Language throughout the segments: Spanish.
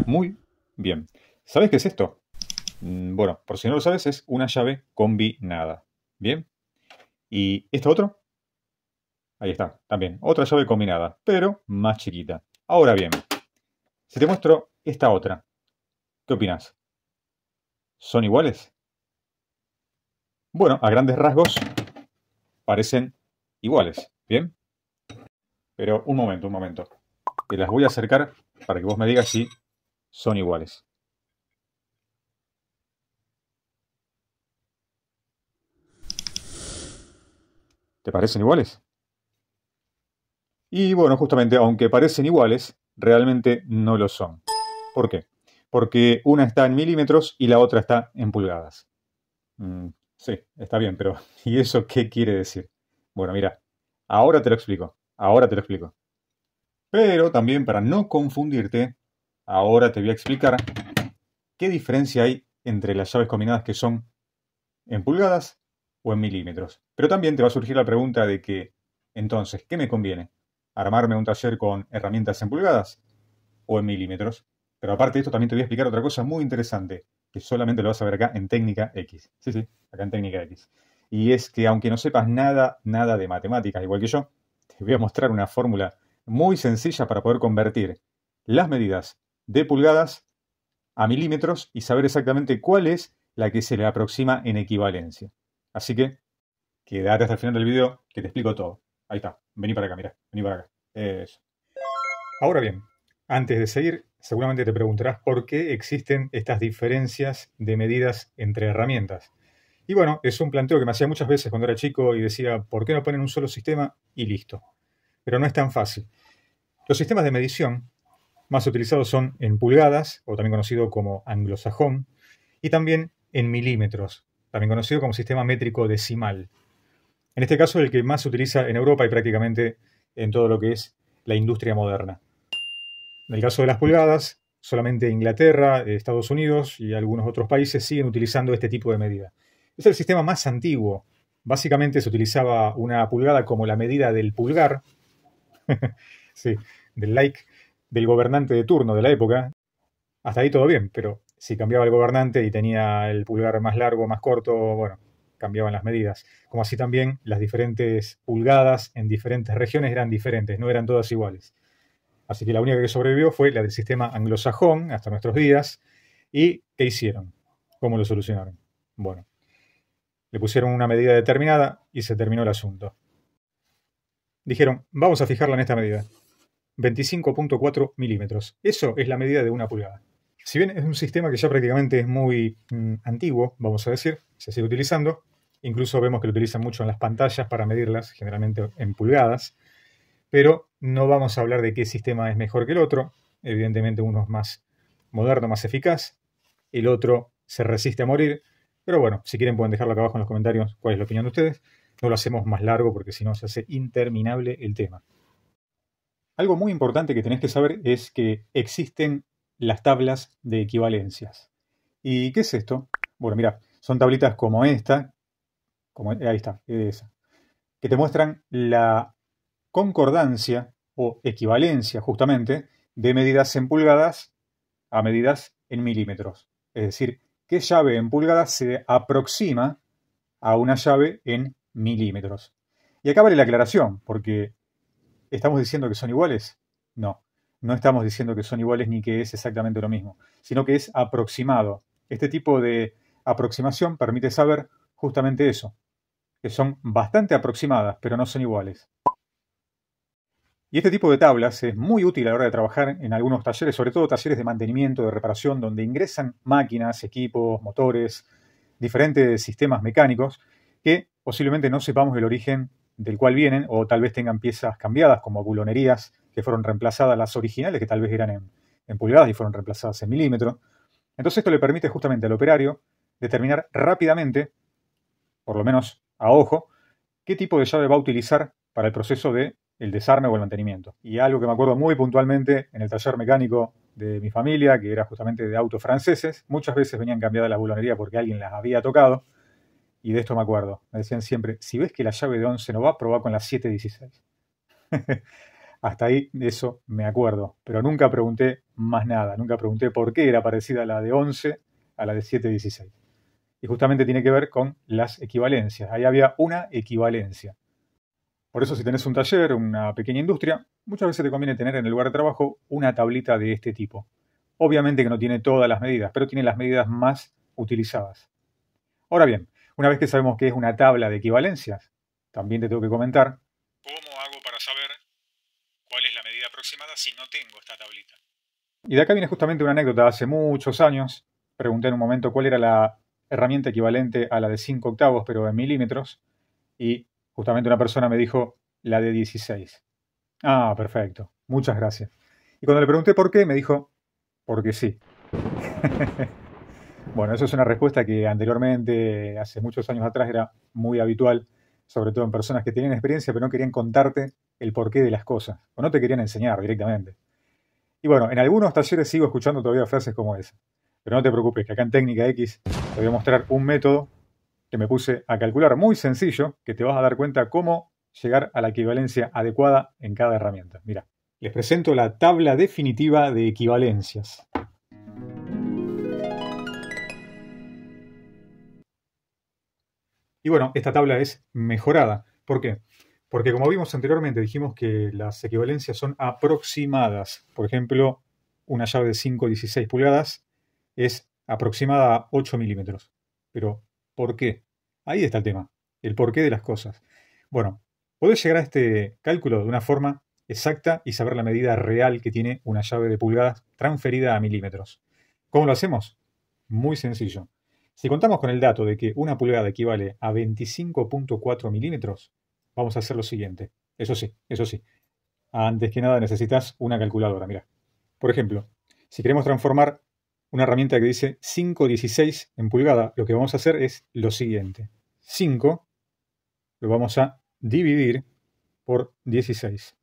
muy bien. ¿Sabes qué es esto? Mm, bueno, por si no lo sabes, es una llave combinada. ¿Bien? ¿Y esta otro? Ahí está, también. Otra llave combinada, pero más chiquita. Ahora bien, si te muestro esta otra, ¿qué opinas? ¿Son iguales? Bueno, a grandes rasgos parecen iguales, ¿bien? Pero un momento, un momento. Te las voy a acercar para que vos me digas si son iguales. ¿Te parecen iguales? Y bueno, justamente, aunque parecen iguales, realmente no lo son. ¿Por qué? Porque una está en milímetros y la otra está en pulgadas. Mm, sí, está bien, pero ¿y eso qué quiere decir? Bueno, mira, ahora te lo explico, ahora te lo explico. Pero también para no confundirte, Ahora te voy a explicar qué diferencia hay entre las llaves combinadas que son en pulgadas o en milímetros. Pero también te va a surgir la pregunta de que, entonces, ¿qué me conviene? ¿Armarme un taller con herramientas en pulgadas o en milímetros? Pero aparte de esto, también te voy a explicar otra cosa muy interesante, que solamente lo vas a ver acá en Técnica X. Sí, sí, acá en Técnica X. Y es que aunque no sepas nada, nada de matemáticas, igual que yo, te voy a mostrar una fórmula muy sencilla para poder convertir las medidas de pulgadas a milímetros y saber exactamente cuál es la que se le aproxima en equivalencia. Así que quédate hasta el final del video que te explico todo. Ahí está. Vení para acá, mirá. Vení para acá. Eso. Ahora bien, antes de seguir, seguramente te preguntarás por qué existen estas diferencias de medidas entre herramientas. Y bueno, es un planteo que me hacía muchas veces cuando era chico y decía, ¿por qué no ponen un solo sistema y listo? Pero no es tan fácil. Los sistemas de medición más utilizados son en pulgadas, o también conocido como anglosajón, y también en milímetros, también conocido como sistema métrico decimal. En este caso, el que más se utiliza en Europa y prácticamente en todo lo que es la industria moderna. En el caso de las pulgadas, solamente Inglaterra, Estados Unidos y algunos otros países siguen utilizando este tipo de medida. Es el sistema más antiguo. Básicamente se utilizaba una pulgada como la medida del pulgar, del like, del gobernante de turno de la época, hasta ahí todo bien, pero si cambiaba el gobernante y tenía el pulgar más largo, más corto, bueno, cambiaban las medidas. Como así también las diferentes pulgadas en diferentes regiones eran diferentes, no eran todas iguales. Así que la única que sobrevivió fue la del sistema anglosajón hasta nuestros días. ¿Y qué hicieron? ¿Cómo lo solucionaron? Bueno, le pusieron una medida determinada y se terminó el asunto. Dijeron, vamos a fijarla en esta medida. 25.4 milímetros. Eso es la medida de una pulgada. Si bien es un sistema que ya prácticamente es muy mm, antiguo, vamos a decir, se sigue utilizando, incluso vemos que lo utilizan mucho en las pantallas para medirlas, generalmente en pulgadas, pero no vamos a hablar de qué sistema es mejor que el otro, evidentemente uno es más moderno, más eficaz, el otro se resiste a morir, pero bueno, si quieren pueden dejarlo acá abajo en los comentarios cuál es la opinión de ustedes, no lo hacemos más largo porque si no se hace interminable el tema. Algo muy importante que tenés que saber es que existen las tablas de equivalencias. ¿Y qué es esto? Bueno, mira, son tablitas como esta, como, eh, ahí está, esa, que te muestran la concordancia o equivalencia justamente de medidas en pulgadas a medidas en milímetros. Es decir, qué llave en pulgadas se aproxima a una llave en milímetros. Y acá vale la aclaración, porque ¿Estamos diciendo que son iguales? No, no estamos diciendo que son iguales ni que es exactamente lo mismo, sino que es aproximado. Este tipo de aproximación permite saber justamente eso, que son bastante aproximadas, pero no son iguales. Y este tipo de tablas es muy útil a la hora de trabajar en algunos talleres, sobre todo talleres de mantenimiento, de reparación, donde ingresan máquinas, equipos, motores, diferentes sistemas mecánicos, que posiblemente no sepamos el origen del cual vienen, o tal vez tengan piezas cambiadas, como bulonerías que fueron reemplazadas, las originales que tal vez eran en, pulgadas y fueron reemplazadas en milímetros. Entonces esto le permite justamente al operario determinar rápidamente, por lo menos a ojo, qué tipo de llave va a utilizar para el proceso de el desarme o el mantenimiento. Y algo que me acuerdo muy puntualmente en el taller mecánico de mi familia, que era justamente de autos franceses, muchas veces venían cambiadas las bulonerías porque alguien las había tocado, y de esto me acuerdo, me decían siempre, si ves que la llave de 11 no va, probá con la 716. Hasta ahí eso me acuerdo, pero nunca pregunté más nada, nunca pregunté por qué era parecida la de 11 a la de 716. Y justamente tiene que ver con las equivalencias. Ahí había una equivalencia. Por eso si tenés un taller, una pequeña industria, muchas veces te conviene tener en el lugar de trabajo una tablita de este tipo. Obviamente que no tiene todas las medidas, pero tiene las medidas más utilizadas. Ahora bien, una vez que sabemos que es una tabla de equivalencias, también te tengo que comentar. ¿Cómo hago para saber cuál es la medida aproximada si no tengo esta tablita? Y de acá viene justamente una anécdota. Hace muchos años pregunté en un momento cuál era la herramienta equivalente a la de 5 octavos, pero en milímetros, y justamente una persona me dijo la de 16. Ah, perfecto. Muchas gracias. Y cuando le pregunté por qué, me dijo, porque sí. Bueno, eso es una respuesta que anteriormente, hace muchos años atrás, era muy habitual, sobre todo en personas que tenían experiencia, pero no querían contarte el porqué de las cosas, o no te querían enseñar directamente. Y bueno, en algunos talleres sigo escuchando todavía frases como esa. Pero no te preocupes, que acá en Técnica X te voy a mostrar un método que me puse a calcular muy sencillo, que te vas a dar cuenta cómo llegar a la equivalencia adecuada en cada herramienta. Mira, les presento la tabla definitiva de equivalencias. Y bueno, esta tabla es mejorada. ¿Por qué? Porque como vimos anteriormente, dijimos que las equivalencias son aproximadas. Por ejemplo, una llave de 5,16 pulgadas es aproximada a 8 milímetros. Pero, ¿por qué? Ahí está el tema, el porqué de las cosas. Bueno, podés llegar a este cálculo de una forma exacta y saber la medida real que tiene una llave de pulgadas transferida a milímetros. ¿Cómo lo hacemos? Muy sencillo. Si contamos con el dato de que una pulgada equivale a 25.4 milímetros, vamos a hacer lo siguiente. Eso sí, eso sí. Antes que nada necesitas una calculadora, mira. Por ejemplo, si queremos transformar una herramienta que dice 5.16 en pulgada, lo que vamos a hacer es lo siguiente. 5 lo vamos a dividir por 16.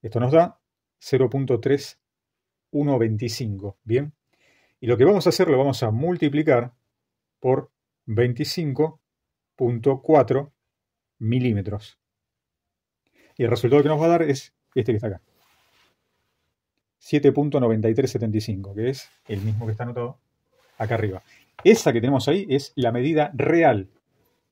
Esto nos da 0.3125, ¿bien? Y lo que vamos a hacer lo vamos a multiplicar por 25.4 milímetros. Y el resultado que nos va a dar es este que está acá. 7.9375, que es el mismo que está anotado acá arriba. Esa que tenemos ahí es la medida real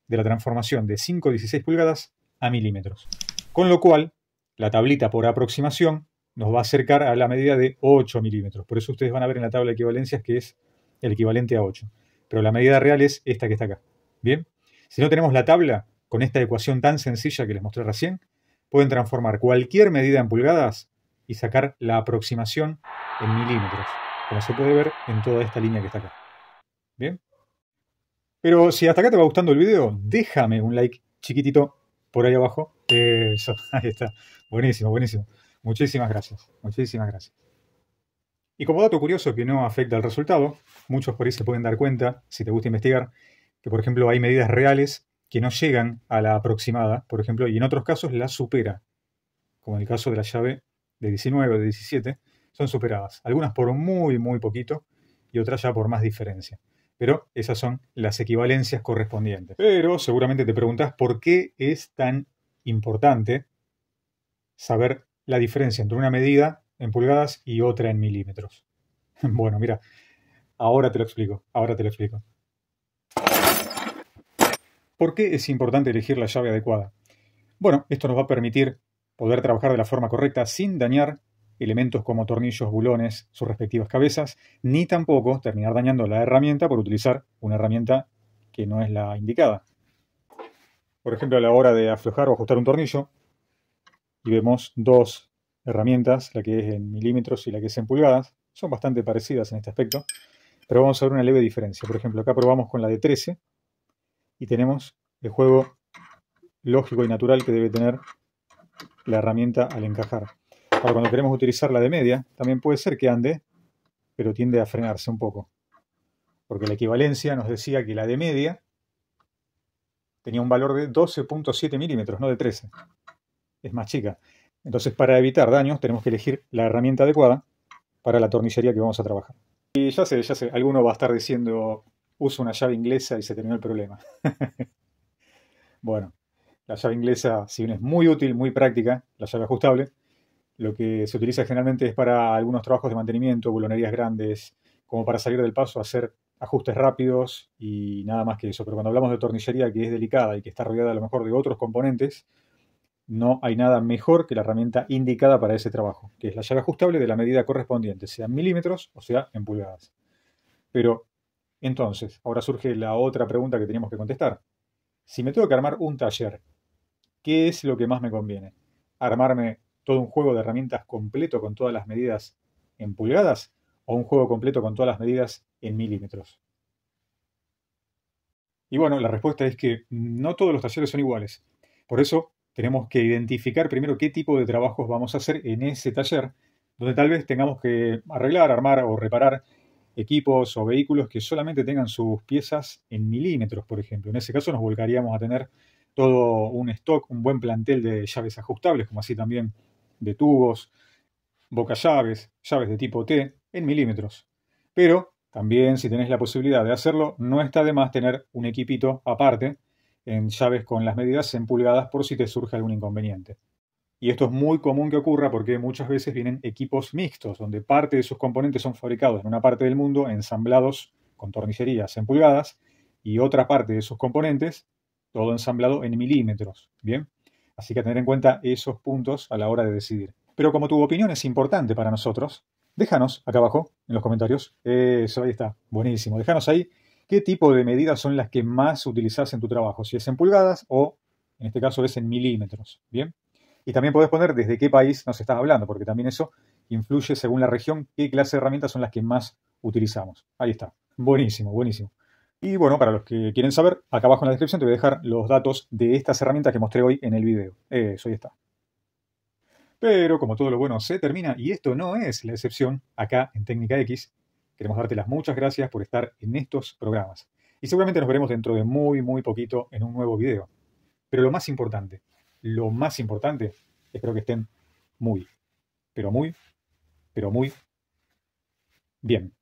de la transformación de 5,16 pulgadas a milímetros. Con lo cual, la tablita por aproximación nos va a acercar a la medida de 8 milímetros. Por eso ustedes van a ver en la tabla de equivalencias que es el equivalente a 8. Pero la medida real es esta que está acá. ¿Bien? Si no tenemos la tabla con esta ecuación tan sencilla que les mostré recién, pueden transformar cualquier medida en pulgadas y sacar la aproximación en milímetros, como se puede ver en toda esta línea que está acá. ¿Bien? Pero si hasta acá te va gustando el video, déjame un like chiquitito por ahí abajo. Eso, ahí está. Buenísimo, buenísimo. Muchísimas gracias, muchísimas gracias. Y como dato curioso que no afecta al resultado, muchos por ahí se pueden dar cuenta, si te gusta investigar, que por ejemplo hay medidas reales que no llegan a la aproximada, por ejemplo, y en otros casos la supera, como en el caso de la llave de 19 o de 17, son superadas, algunas por muy, muy poquito y otras ya por más diferencia. Pero esas son las equivalencias correspondientes. Pero seguramente te preguntás por qué es tan importante saber la diferencia entre una medida en pulgadas y otra en milímetros. Bueno, mira, ahora te lo explico, ahora te lo explico. ¿Por qué es importante elegir la llave adecuada? Bueno, esto nos va a permitir poder trabajar de la forma correcta sin dañar elementos como tornillos, bulones, sus respectivas cabezas, ni tampoco terminar dañando la herramienta por utilizar una herramienta que no es la indicada. Por ejemplo, a la hora de aflojar o ajustar un tornillo, y vemos dos herramientas, la que es en milímetros y la que es en pulgadas. Son bastante parecidas en este aspecto, pero vamos a ver una leve diferencia. Por ejemplo, acá probamos con la de 13 y tenemos el juego lógico y natural que debe tener la herramienta al encajar. Ahora, cuando queremos utilizar la de media, también puede ser que ande, pero tiende a frenarse un poco. Porque la equivalencia nos decía que la de media tenía un valor de 12.7 milímetros, no de 13 es más chica. Entonces, para evitar daños, tenemos que elegir la herramienta adecuada para la tornillería que vamos a trabajar. Y ya sé, ya sé, alguno va a estar diciendo, uso una llave inglesa y se terminó el problema. bueno, la llave inglesa, si bien es muy útil, muy práctica, la llave ajustable, lo que se utiliza generalmente es para algunos trabajos de mantenimiento, bulonerías grandes, como para salir del paso, hacer ajustes rápidos y nada más que eso. Pero cuando hablamos de tornillería que es delicada y que está rodeada a lo mejor de otros componentes, no hay nada mejor que la herramienta indicada para ese trabajo, que es la llave ajustable de la medida correspondiente, sea en milímetros o sea en pulgadas. Pero, entonces, ahora surge la otra pregunta que teníamos que contestar. Si me tengo que armar un taller, ¿qué es lo que más me conviene? ¿Armarme todo un juego de herramientas completo con todas las medidas en pulgadas o un juego completo con todas las medidas en milímetros? Y bueno, la respuesta es que no todos los talleres son iguales. Por eso tenemos que identificar primero qué tipo de trabajos vamos a hacer en ese taller, donde tal vez tengamos que arreglar, armar o reparar equipos o vehículos que solamente tengan sus piezas en milímetros, por ejemplo. En ese caso nos volcaríamos a tener todo un stock, un buen plantel de llaves ajustables, como así también de tubos, llaves, llaves de tipo T, en milímetros. Pero también si tenés la posibilidad de hacerlo, no está de más tener un equipito aparte en llaves con las medidas en pulgadas por si te surge algún inconveniente. Y esto es muy común que ocurra porque muchas veces vienen equipos mixtos, donde parte de sus componentes son fabricados en una parte del mundo, ensamblados con tornillerías en pulgadas, y otra parte de sus componentes, todo ensamblado en milímetros. Bien, así que tener en cuenta esos puntos a la hora de decidir. Pero como tu opinión es importante para nosotros, déjanos acá abajo en los comentarios. Eh, eso ahí está, buenísimo. Déjanos ahí ¿Qué tipo de medidas son las que más utilizas en tu trabajo? Si es en pulgadas o, en este caso, es en milímetros. ¿Bien? Y también podés poner desde qué país nos estás hablando, porque también eso influye según la región qué clase de herramientas son las que más utilizamos. Ahí está. Buenísimo, buenísimo. Y bueno, para los que quieren saber, acá abajo en la descripción te voy a dejar los datos de estas herramientas que mostré hoy en el video. Eso, ahí está. Pero como todo lo bueno se termina, y esto no es la excepción, acá en Técnica X Queremos darte las muchas gracias por estar en estos programas. Y seguramente nos veremos dentro de muy, muy poquito en un nuevo video. Pero lo más importante, lo más importante, espero que estén muy, pero muy, pero muy bien.